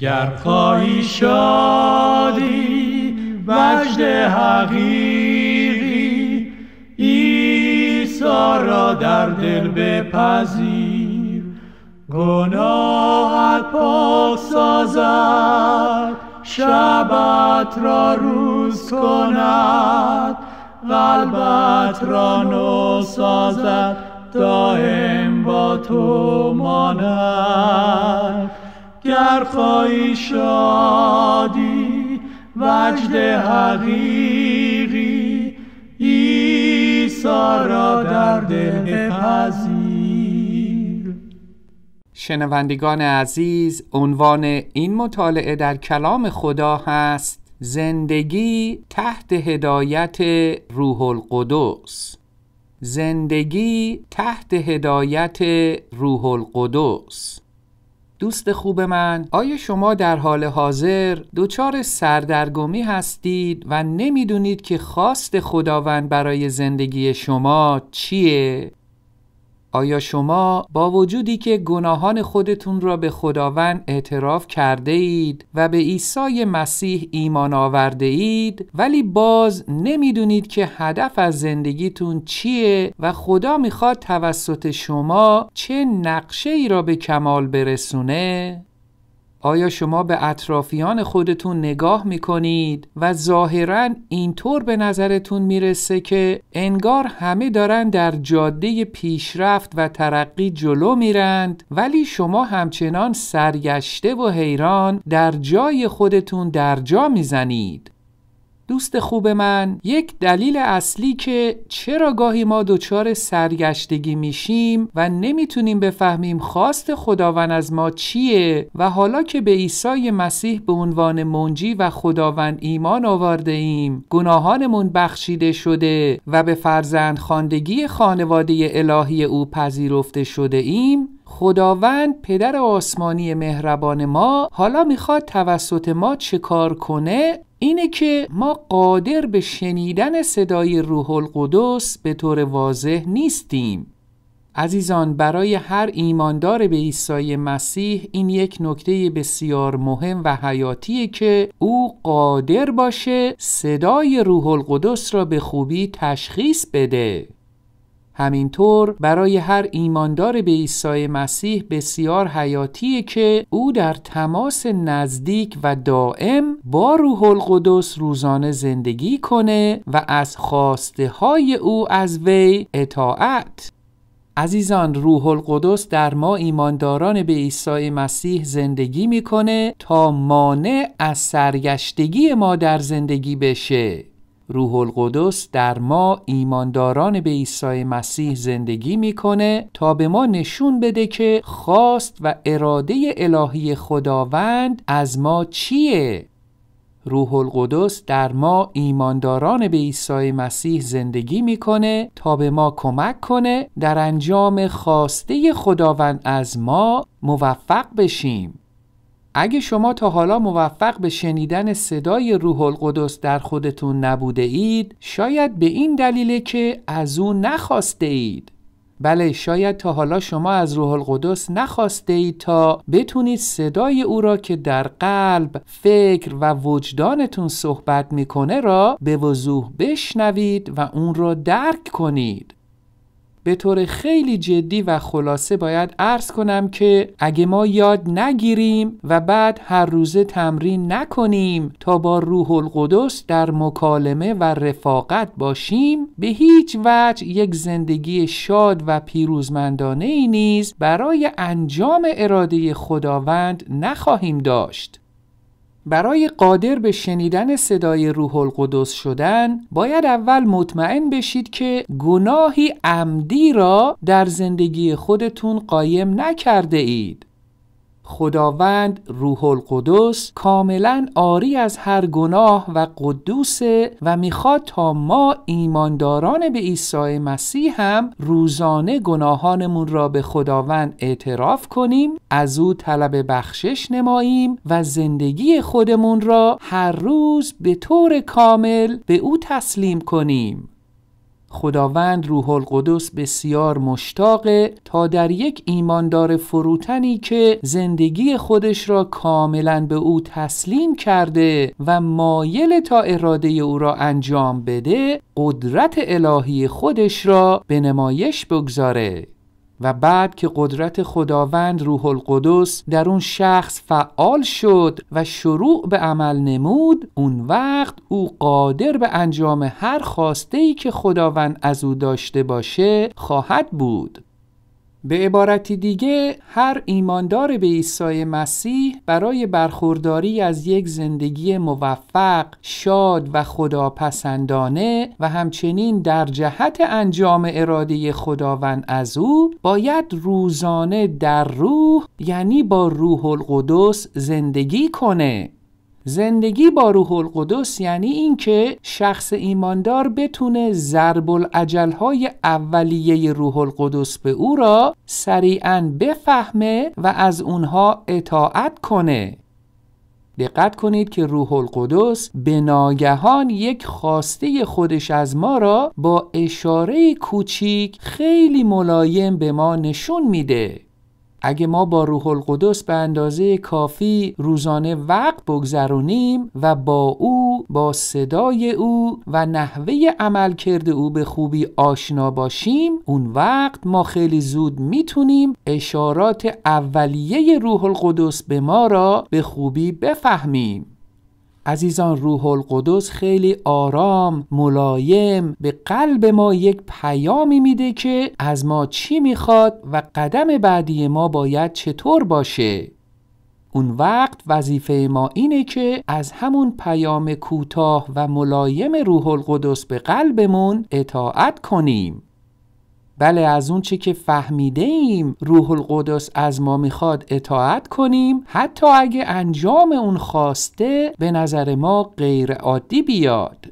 گر خواهی شادی وجد حقیقی ایسا را در دل بپذیر گناهت پاک سازد شبت را روز کند قلبت را نو سازد دائم با تو ماند خواهی شادی وجد حقیقی عیسی را در دل شنوندگان عزیز عنوان این مطالعه در کلام خدا هست زندگی تحت هدایت روح القدس زندگی تحت هدایت روح القدس دوست خوب من آیا شما در حال حاضر دچار سردرگمی هستید و نمیدونید که خواست خداوند برای زندگی شما چیه؟ آیا شما با وجودی که گناهان خودتون را به خداوند اعتراف کرده اید و به عیسی مسیح ایمان آورده اید ولی باز نمیدونید که هدف از زندگیتون چیه و خدا میخواد توسط شما چه نقشه ای را به کمال برسونه؟ آیا شما به اطرافیان خودتون نگاه میکنید و ظاهرا اینطور به نظرتون میرسه که انگار همه دارن در جاده پیشرفت و ترقی جلو میرند ولی شما همچنان سرگشته و حیران در جای خودتون در جا میزنید دوست خوب من یک دلیل اصلی که چرا گاهی ما دچار سرگشتگی میشیم و نمیتونیم بفهمیم خواست خداوند از ما چیه و حالا که به عیسی مسیح به عنوان منجی و خداوند ایمان آورده ایم گناهانمون بخشیده شده و به فرزند خاندگی خانواده الهی او پذیرفته شده ایم خداوند پدر آسمانی مهربان ما حالا میخواد توسط ما چه کار کنه اینه که ما قادر به شنیدن صدای روح القدس به طور واضح نیستیم عزیزان برای هر ایماندار به عیسی مسیح این یک نکته بسیار مهم و حیاتیه که او قادر باشه صدای روح القدس را به خوبی تشخیص بده همینطور برای هر ایماندار به عیسی مسیح بسیار حیاتیه که او در تماس نزدیک و دائم با روح القدس روزانه زندگی کنه و از خواسته های او از وی اطاعت عزیزان روح القدس در ما ایمانداران به عیسی مسیح زندگی میکنه تا مانع از سرگشتگی ما در زندگی بشه روح القدس در ما ایمانداران به عیسی مسیح زندگی میکنه تا به ما نشون بده که خواست و اراده الهی خداوند از ما چیه روح القدس در ما ایمانداران به عیسی مسیح زندگی میکنه تا به ما کمک کنه در انجام خواسته خداوند از ما موفق بشیم اگه شما تا حالا موفق به شنیدن صدای روح القدس در خودتون نبوده اید شاید به این دلیله که از او نخواسته اید بله شاید تا حالا شما از روح القدس نخواسته اید تا بتونید صدای او را که در قلب، فکر و وجدانتون صحبت میکنه را به وضوح بشنوید و اون را درک کنید به طور خیلی جدی و خلاصه باید عرض کنم که اگه ما یاد نگیریم و بعد هر روزه تمرین نکنیم تا با روح القدس در مکالمه و رفاقت باشیم به هیچ وجه یک زندگی شاد و پیروزمندانه ای نیز برای انجام اراده خداوند نخواهیم داشت برای قادر به شنیدن صدای روح القدس شدن باید اول مطمئن بشید که گناهی عمدی را در زندگی خودتون قایم نکرده اید خداوند روح القدس کاملا آری از هر گناه و قدوس و میخواد تا ما ایمانداران به عیسی مسیح هم روزانه گناهانمون را به خداوند اعتراف کنیم از او طلب بخشش نماییم و زندگی خودمون را هر روز به طور کامل به او تسلیم کنیم خداوند روح القدس بسیار مشتاق تا در یک ایماندار فروتنی که زندگی خودش را کاملا به او تسلیم کرده و مایل تا اراده او را انجام بده قدرت الهی خودش را به نمایش بگذاره و بعد که قدرت خداوند روح القدس در اون شخص فعال شد و شروع به عمل نمود اون وقت او قادر به انجام هر خواسته ای که خداوند از او داشته باشه خواهد بود به عبارتی دیگه هر ایماندار به عیسی مسیح برای برخورداری از یک زندگی موفق، شاد و خداپسندانه و همچنین در جهت انجام اراده خداوند از او باید روزانه در روح یعنی با روح القدس زندگی کنه. زندگی با روح القدس یعنی اینکه شخص ایماندار بتونه ضرب العجل های اولیه روح القدس به او را سریعا بفهمه و از اونها اطاعت کنه دقت کنید که روح القدس به ناگهان یک خواسته خودش از ما را با اشاره کوچیک خیلی ملایم به ما نشون میده اگه ما با روح القدس به اندازه کافی روزانه وقت بگذرونیم و با او با صدای او و نحوه عمل کرده او به خوبی آشنا باشیم اون وقت ما خیلی زود میتونیم اشارات اولیه روح القدس به ما را به خوبی بفهمیم عزیزان روح القدس خیلی آرام ملایم به قلب ما یک پیامی میده که از ما چی میخواد و قدم بعدی ما باید چطور باشه اون وقت وظیفه ما اینه که از همون پیام کوتاه و ملایم روح القدس به قلبمون اطاعت کنیم بله از اون چه که فهمیده ایم روح القدس از ما میخواد اطاعت کنیم حتی اگه انجام اون خواسته به نظر ما غیر عادی بیاد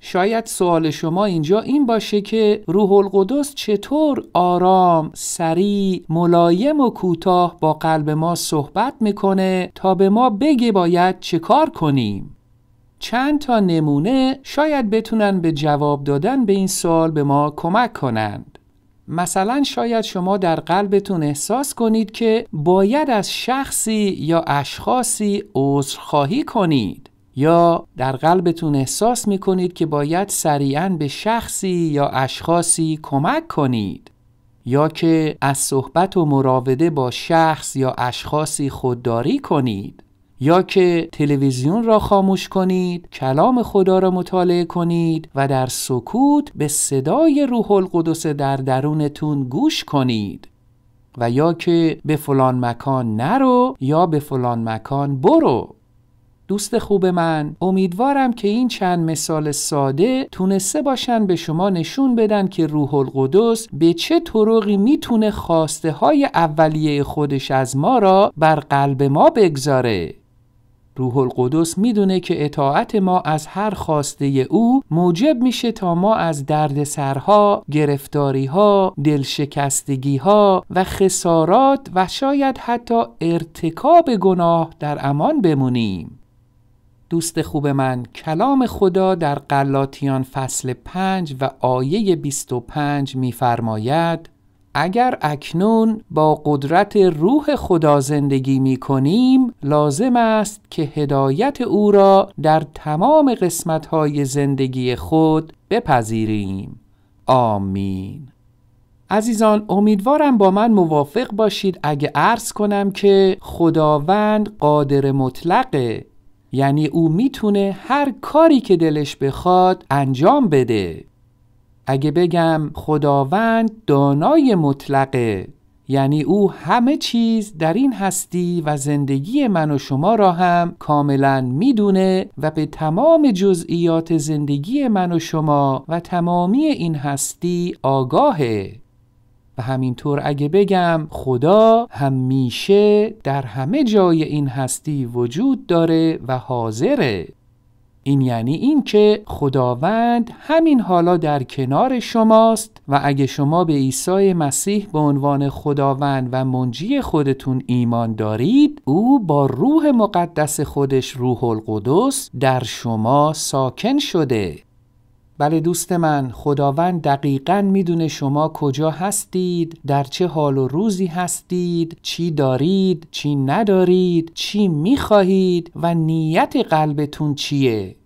شاید سوال شما اینجا این باشه که روح القدس چطور آرام، سریع، ملایم و کوتاه با قلب ما صحبت میکنه تا به ما بگه باید چه کار کنیم. چند تا نمونه شاید بتونن به جواب دادن به این سوال به ما کمک کنند. مثلا شاید شما در قلبتون احساس کنید که باید از شخصی یا اشخاصی عذرخواهی کنید یا در قلبتون احساس می کنید که باید سریعا به شخصی یا اشخاصی کمک کنید یا که از صحبت و مراوده با شخص یا اشخاصی خودداری کنید یا که تلویزیون را خاموش کنید کلام خدا را مطالعه کنید و در سکوت به صدای روح القدس در درونتون گوش کنید و یا که به فلان مکان نرو یا به فلان مکان برو دوست خوب من امیدوارم که این چند مثال ساده تونسته باشن به شما نشون بدن که روح القدس به چه طرقی میتونه خواسته های اولیه خودش از ما را بر قلب ما بگذاره روح القدس میدونه که اطاعت ما از هر خواسته او موجب میشه تا ما از دردسرها، گرفتاریها، دلشکستگیها و خسارات و شاید حتی ارتکاب گناه در امان بمونیم. دوست خوب من کلام خدا در قلاتیان فصل 5 و آیه 25 میفرماید اگر اکنون با قدرت روح خدا زندگی می کنیم لازم است که هدایت او را در تمام های زندگی خود بپذیریم آمین عزیزان امیدوارم با من موافق باشید اگه عرض کنم که خداوند قادر مطلقه یعنی او میتونه هر کاری که دلش بخواد انجام بده اگه بگم خداوند دانای مطلقه یعنی او همه چیز در این هستی و زندگی من و شما را هم کاملا میدونه و به تمام جزئیات زندگی من و شما و تمامی این هستی آگاهه و همینطور اگه بگم خدا همیشه در همه جای این هستی وجود داره و حاضره این یعنی این که خداوند همین حالا در کنار شماست و اگه شما به عیسی مسیح به عنوان خداوند و منجی خودتون ایمان دارید او با روح مقدس خودش روح القدس در شما ساکن شده بله دوست من خداوند دقیقا میدونه شما کجا هستید در چه حال و روزی هستید چی دارید چی ندارید چی میخواهید و نیت قلبتون چیه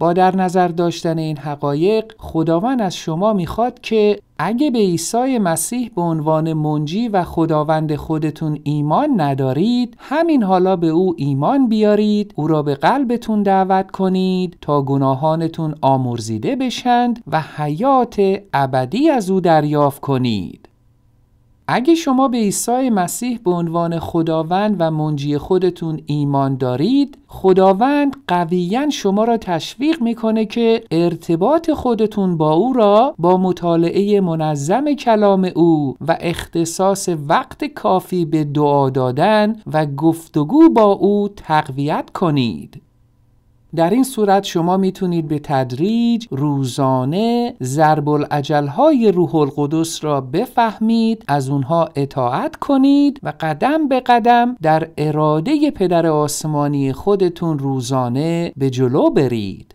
با در نظر داشتن این حقایق خداوند از شما میخواد که اگه به عیسی مسیح به عنوان منجی و خداوند خودتون ایمان ندارید همین حالا به او ایمان بیارید او را به قلبتون دعوت کنید تا گناهانتون آمرزیده بشند و حیات ابدی از او دریافت کنید اگه شما به عیسی مسیح به عنوان خداوند و منجی خودتون ایمان دارید خداوند قویا شما را تشویق میکنه که ارتباط خودتون با او را با مطالعه منظم کلام او و اختصاص وقت کافی به دعا دادن و گفتگو با او تقویت کنید در این صورت شما میتونید به تدریج روزانه ضرب های روح القدس را بفهمید از اونها اطاعت کنید و قدم به قدم در اراده پدر آسمانی خودتون روزانه به جلو برید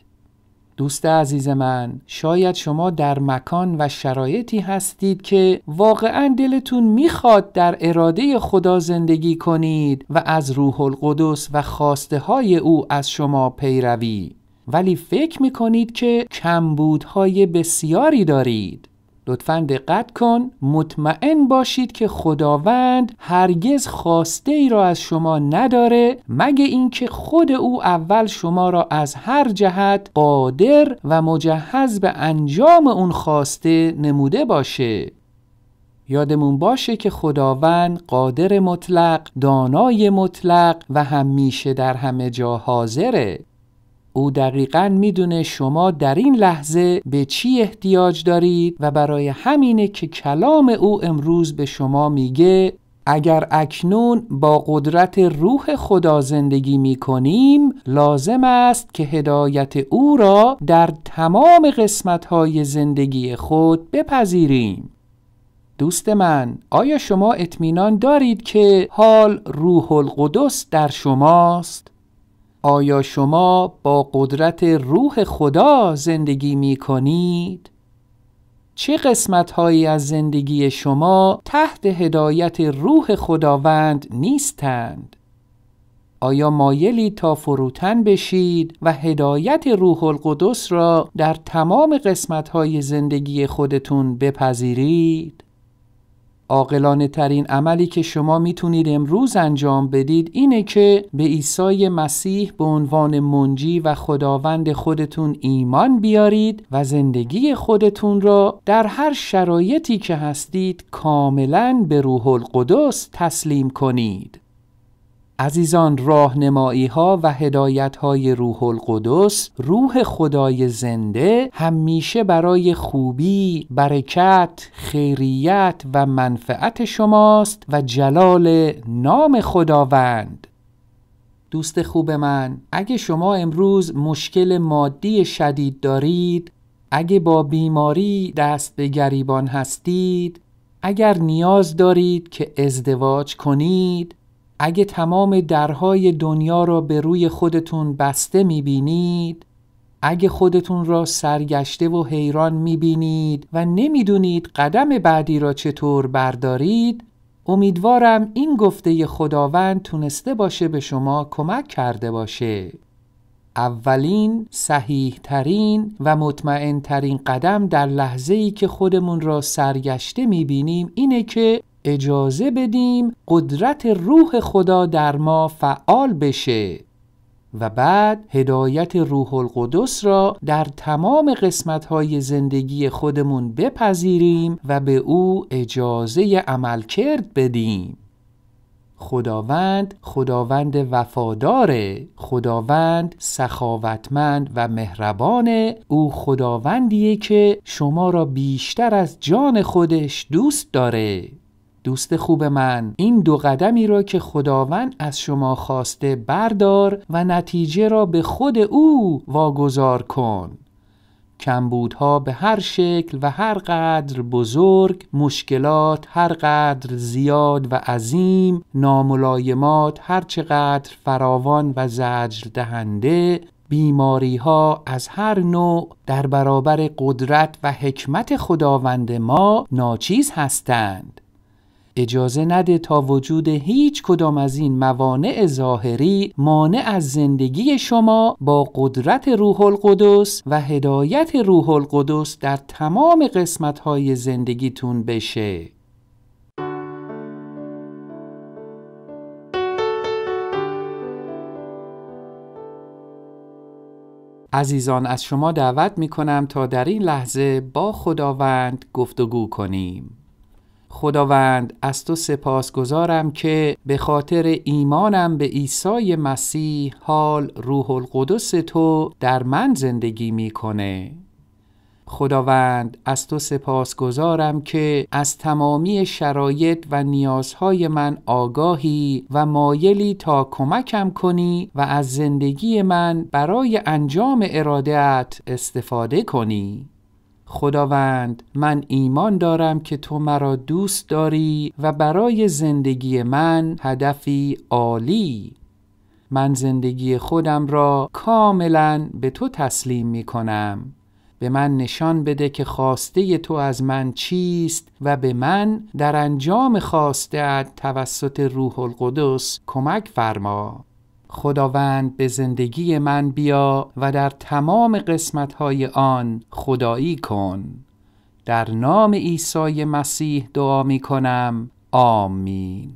دوست عزیز من شاید شما در مکان و شرایطی هستید که واقعا دلتون میخواد در اراده خدا زندگی کنید و از روح القدس و خواسته های او از شما پیروی ولی فکر میکنید که کمبودهای بسیاری دارید لطفا دقت کن مطمئن باشید که خداوند هرگز خواسته ای را از شما نداره مگه اینکه خود او اول شما را از هر جهت قادر و مجهز به انجام اون خواسته نموده باشه یادمون باشه که خداوند قادر مطلق، دانای مطلق و همیشه در همه جا حاضره او دقیقا میدونه شما در این لحظه به چی احتیاج دارید و برای همینه که کلام او امروز به شما میگه اگر اکنون با قدرت روح خدا زندگی می کنیم لازم است که هدایت او را در تمام قسمت های زندگی خود بپذیریم. دوست من آیا شما اطمینان دارید که حال روح القدس در شماست؟ آیا شما با قدرت روح خدا زندگی می کنید؟ چه قسمت هایی از زندگی شما تحت هدایت روح خداوند نیستند؟ آیا مایلی تا فروتن بشید و هدایت روح القدس را در تمام قسمت های زندگی خودتون بپذیرید؟ عاقلانه ترین عملی که شما میتونید امروز انجام بدید اینه که به عیسی مسیح به عنوان منجی و خداوند خودتون ایمان بیارید و زندگی خودتون را در هر شرایطی که هستید کاملا به روح القدس تسلیم کنید. عزیزان راهنمایی ها و هدایت های روح القدس روح خدای زنده همیشه برای خوبی، برکت، خیریت و منفعت شماست و جلال نام خداوند دوست خوب من اگه شما امروز مشکل مادی شدید دارید اگه با بیماری دست به گریبان هستید اگر نیاز دارید که ازدواج کنید اگه تمام درهای دنیا را به روی خودتون بسته میبینید اگه خودتون را سرگشته و حیران میبینید و نمیدونید قدم بعدی را چطور بردارید امیدوارم این گفته خداوند تونسته باشه به شما کمک کرده باشه اولین، صحیح ترین و مطمئن ترین قدم در لحظه ای که خودمون را سرگشته میبینیم اینه که اجازه بدیم قدرت روح خدا در ما فعال بشه و بعد هدایت روح القدس را در تمام قسمتهای زندگی خودمون بپذیریم و به او اجازه عمل کرد بدیم. خداوند خداوند وفاداره خداوند سخاوتمند و مهربانه او خداوندیه که شما را بیشتر از جان خودش دوست داره دوست خوب من این دو قدمی را که خداوند از شما خواسته بردار و نتیجه را به خود او واگذار کن کمبودها به هر شکل و هر قدر بزرگ مشکلات هر قدر زیاد و عظیم ناملایمات هر چقدر فراوان و زجر دهنده بیماری ها از هر نوع در برابر قدرت و حکمت خداوند ما ناچیز هستند اجازه نده تا وجود هیچ کدام از این موانع ظاهری مانع از زندگی شما با قدرت روح القدس و هدایت روح القدس در تمام های زندگیتون بشه. عزیزان از شما دعوت می کنم تا در این لحظه با خداوند گفتگو کنیم. خداوند از تو سپاس گذارم که به خاطر ایمانم به عیسی مسیح حال روح القدس تو در من زندگی میکنه. خداوند از تو سپاس گذارم که از تمامی شرایط و نیازهای من آگاهی و مایلی تا کمکم کنی و از زندگی من برای انجام ارادت استفاده کنی. خداوند من ایمان دارم که تو مرا دوست داری و برای زندگی من هدفی عالی من زندگی خودم را کاملا به تو تسلیم می کنم به من نشان بده که خواسته تو از من چیست و به من در انجام خواسته توسط روح القدس کمک فرما خداوند به زندگی من بیا و در تمام قسمتهای آن خدایی کن در نام عیسی مسیح دعا می کنم آمین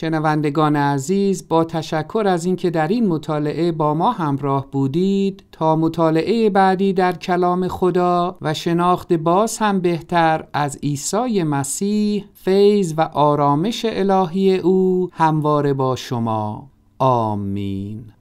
شنوندگان عزیز با تشکر از اینکه در این مطالعه با ما همراه بودید تا مطالعه بعدی در کلام خدا و شناخت باز هم بهتر از عیسی مسیح فیض و آرامش الهی او همواره با شما آمین